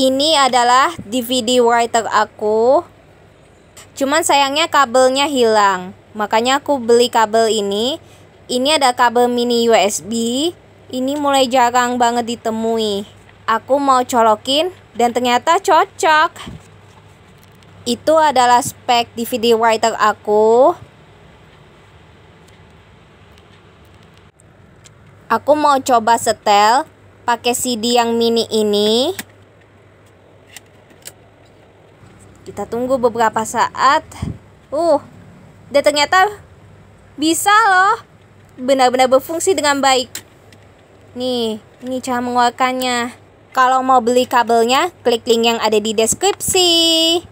ini adalah DVD writer aku cuman sayangnya kabelnya hilang makanya aku beli kabel ini ini ada kabel mini USB ini mulai jarang banget ditemui aku mau colokin dan ternyata cocok itu adalah spek DVD writer aku aku mau coba setel pakai CD yang mini ini Kita tunggu beberapa saat. Uh, dan ternyata bisa loh. Benar-benar berfungsi dengan baik. Nih, ini cara mengeluarkannya. Kalau mau beli kabelnya, klik link yang ada di deskripsi.